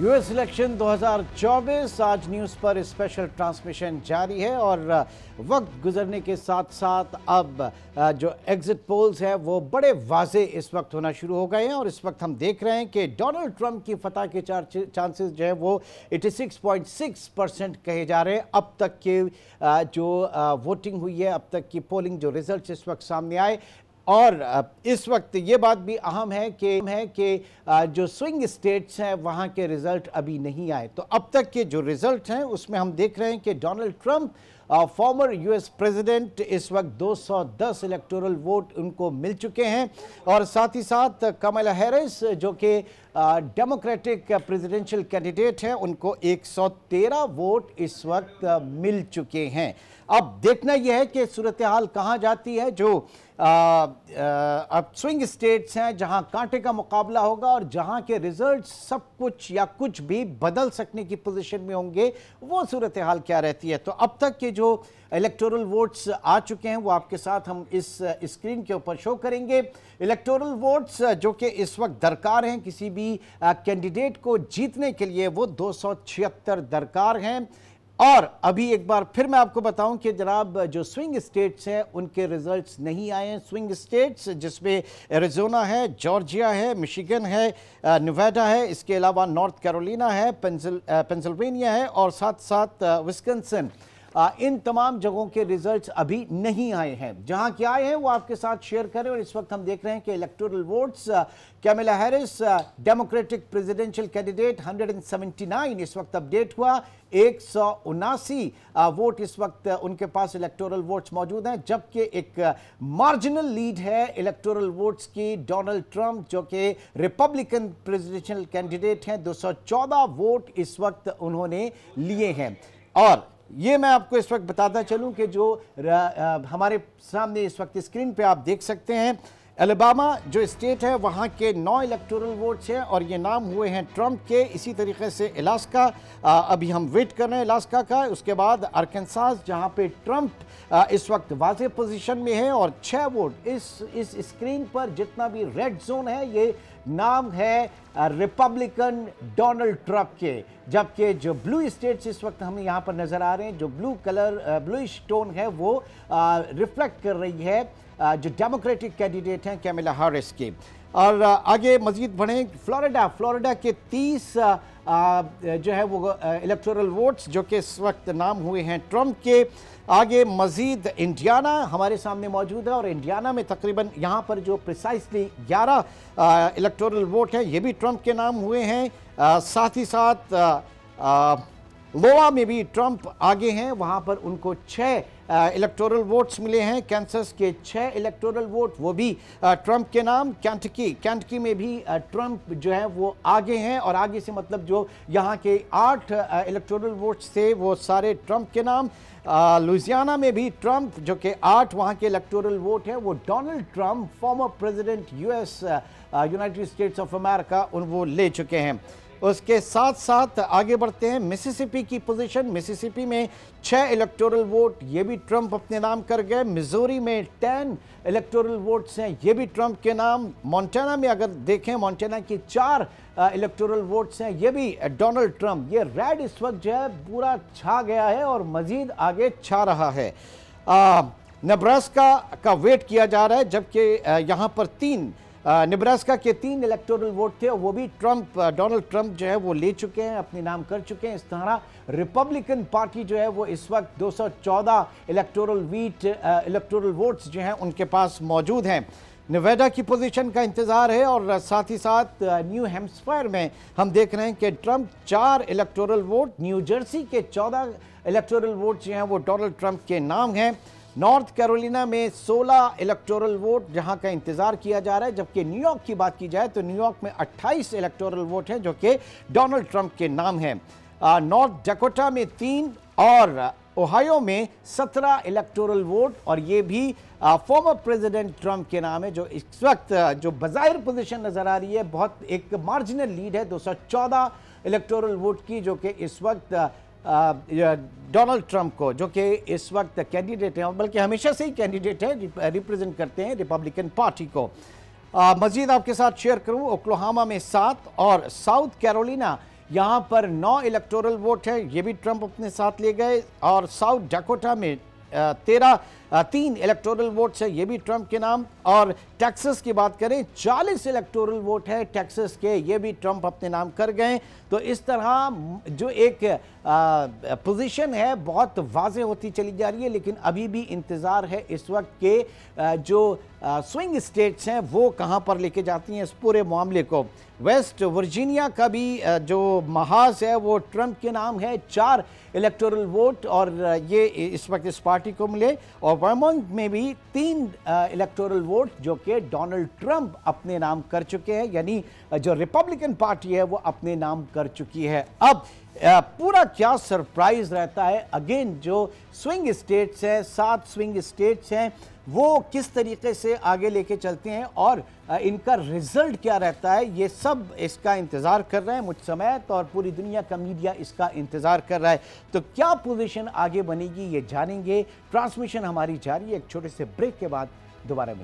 US election 2024 आज news पर special transmission जारी है और वक्त गुजरने के साथ साथ अब जो एग्जिट पोल्स है वो बड़े वाजे इस वक्त होना शुरू हो गए हैं और इस वक्त हम देख रहे हैं कि डोनाल्ड ट्रंप की फतह के चार चांसेस जो है वो 86.6 परसेंट कहे जा रहे हैं अब तक के जो वोटिंग हुई है अब तक की पोलिंग जो रिजल्ट इस वक्त सामने आए और इस वक्त ये बात भी अहम है कि है कि जो स्विंग स्टेट्स हैं वहाँ के रिज़ल्ट अभी नहीं आए तो अब तक के जो रिज़ल्ट हैं उसमें हम देख रहे हैं कि Donald Trump former US president इस वक्त 210 इलेक्टोरल वोट उनको मिल चुके हैं और साथ ही साथ कमला हैरिस जो कि डेमोक्रेटिक प्रेसिडेंशियल कैंडिडेट हैं उनको 113 वोट इस वक्त मिल चुके हैं अब देखना यह है कि सूरत हाल कहाँ जाती है जो अब स्विंग स्टेट्स हैं जहां कांटे का मुकाबला होगा और जहां के रिजल्ट सब कुछ या कुछ भी बदल सकने की पोजीशन में होंगे वो सूरत हाल क्या रहती है तो अब तक के जो इलेक्टोरल वोट्स आ चुके हैं वो आपके साथ हम इस स्क्रीन के ऊपर शो करेंगे इलेक्टोरल वोट्स जो कि इस वक्त दरकार हैं किसी भी कैंडिडेट को जीतने के लिए वो दो दरकार हैं और अभी एक बार फिर मैं आपको बताऊं कि जनाब जो स्विंग स्टेट्स हैं उनके रिजल्ट्स नहीं आए हैं स्विंग स्टेट्स जिसमें एरिजोना है जॉर्जिया है मिशिगन है नोवाडा है इसके अलावा नॉर्थ कैरोलिना है पेंसिल पेंसिल्वेनिया है और साथ साथ विस्कनसन uh, आ, इन तमाम जगहों के रिजल्ट्स अभी नहीं आए हैं जहां क्या आए हैं वो आपके साथ शेयर करें और इस वक्त हम देख रहे हैं कि electoral votes Kamala Harris Democratic presidential candidate 179 इस वक्त अपडेट हुआ एक वोट इस वक्त उनके पास इलेक्टोरल वोट्स मौजूद हैं जबकि एक मार्जिनल लीड है इलेक्टोरल वोट्स की डोनाल्ड ट्रंप जो कि रिपब्लिकन प्रेजिडेंशियल कैंडिडेट हैं 214 वोट इस वक्त उन्होंने लिए हैं और ये मैं आपको इस वक्त बताता चलूं कि जो हमारे सामने इस वक्त स्क्रीन पे आप देख सकते हैं अलबामा जो स्टेट है वहाँ के नौ इलेक्टोरल वोट्स हैं और ये नाम हुए हैं ट्रंप के इसी तरीके से इलास्का अभी हम वेट कर रहे हैं इलास्का का उसके बाद अर्कनसास जहाँ पे ट्रंप इस वक्त वाज पोजीशन में है और छः वोट इस इस स्क्रीन पर जितना भी रेड जोन है ये नाम है रिपब्लिकन डोनाल्ड ट्रंप के जबकि जो ब्लू स्टेट्स इस वक्त हम यहाँ पर नज़र आ रहे हैं जो ब्लू कलर ब्लू टोन है वो रिफ्लेक्ट कर रही है जो डेमोक्रेटिक कैंडिडेट हैं कैमिला हारिस की और आगे मजीद बढ़ें फ्लोरिडा फ्लोरिडा के 30 जो है वो इलेक्टोरल वोट्स जो कि इस वक्त नाम हुए हैं ट्रंप के आगे मज़ीद इंडियाना हमारे सामने मौजूद है और इंडियाना में तकरीबन यहाँ पर जो प्रिसाइसली ग्यारह इलेक्टोरल वोट हैं ये भी ट्रंप के नाम हुए हैं साथ ही साथ लोवा में भी ट्रंप आगे हैं वहाँ पर उनको छः इलेक्टोरल वोट्स मिले हैं कैंसस के छः इलेक्टोरल वोट वो भी ट्रंप के नाम कैंटकी कैंटकी में भी ट्रंप जो है वो आगे हैं और आगे से मतलब जो यहाँ के आठ इलेक्टोरल वोट्स थे वो सारे ट्रंप के नाम लुजियाना में भी ट्रंप जो कि आठ वहाँ के इलेक्टोरल वोट हैं वो Donald Trump former U S United States of America उन वो ले चुके हैं उसके साथ साथ आगे बढ़ते हैं मिसिसिपी की पोजीशन मिसिसिपी में छः इलेक्टोरल वोट ये भी ट्रंप अपने नाम कर गए मिजोरी में टेन इलेक्टोरल वोट्स हैं ये भी ट्रंप के नाम मॉन्टेना में अगर देखें मॉन्टेना की चार इलेक्टोरल वोट्स हैं ये भी डोनाल्ड ट्रंप ये रेड इस वक्त जो है पूरा छा गया है और मजीद आगे छा रहा है आ, नब्रास्का का वेट किया जा रहा है जबकि यहाँ पर तीन निब्रास्का के तीन इलेक्टोरल वोट थे वो भी ट्रंप डोनाल्ड ट्रंप जो है वो ले चुके हैं अपने नाम कर चुके हैं इस तरह रिपब्लिकन पार्टी जो है वो इस वक्त 214 इलेक्टोरल वीट इलेक्टोरल वोट्स जो हैं उनके पास मौजूद हैं नवेडा की पोजीशन का इंतज़ार है और साथ ही साथ न्यू हेम्सफायर में हम देख रहे हैं कि ट्रंप चार इलेक्टोरल वोट न्यू जर्सी के चौदह इलेक्टोरल वोट जो हैं वो डोनाल्ड ट्रंप के नाम हैं नॉर्थ कैरोलिना में 16 इलेक्टोरल वोट जहां का इंतजार किया जा रहा है जबकि न्यूयॉर्क की बात की जाए तो न्यूयॉर्क में 28 इलेक्टोरल वोट हैं जो कि डोनाल्ड ट्रंप के नाम हैं नॉर्थ डकोटा में तीन और ओहायो में 17 इलेक्टोरल वोट और ये भी फॉर्मर प्रेसिडेंट ट्रंप के नाम है जो इस वक्त जो बाहिर पोजिशन नज़र आ रही है बहुत एक मार्जिनल लीड है दो इलेक्टोरल वोट की जो कि इस वक्त डोनाल्ड ट्रंप को जो कि इस वक्त कैंडिडेट हैं बल्कि हमेशा से ही कैंडिडेट हैं रिप्रेजेंट करते हैं रिपब्लिकन पार्टी को मजीद आपके साथ शेयर करूं ओक्लोहामा में सात और साउथ कैरोलिना यहाँ पर नौ इलेक्टोरल वोट हैं ये भी ट्रंप अपने साथ ले गए और साउथ डकोटा में तेरह तीन इलेक्टोरल वोट्स हैं ये भी ट्रंप के नाम और टेक्सस की बात करें 40 इलेक्टोरल वोट है टेक्सस के ये भी ट्रंप अपने नाम कर गए तो इस तरह जो एक पोजीशन है बहुत वाजे होती चली जा रही है लेकिन अभी भी इंतज़ार है इस वक्त के आ, जो आ, स्विंग स्टेट्स हैं वो कहाँ पर लेके जाती हैं इस पूरे मामले को वेस्ट वर्जीनिया का भी जो महाज है वो ट्रंप के नाम है चार इलेक्टोरल वोट और ये इस वक्त इस पार्टी को मिले और वर्मोंग में भी तीन इलेक्टोरल वोट जो कि के डोनाल्ड ट्रंप अपने नाम कर चुके हैं यानी जो रिपब्लिकन पार्टी है वो अपने नाम कर चुकी है अब पूरा क्या सरप्राइज रहता है अगेन जो स्विंग स्टेट्स हैं सात स्विंग स्टेट्स हैं वो किस तरीके से आगे लेके चलते हैं और इनका रिजल्ट क्या रहता है ये सब इसका इंतज़ार कर रहे हैं मुझ समेत तो और पूरी दुनिया का मीडिया इसका इंतज़ार कर रहा है तो क्या पोजीशन आगे बनेगी ये जानेंगे ट्रांसमिशन हमारी जारी है एक छोटे से ब्रेक के बाद दोबारा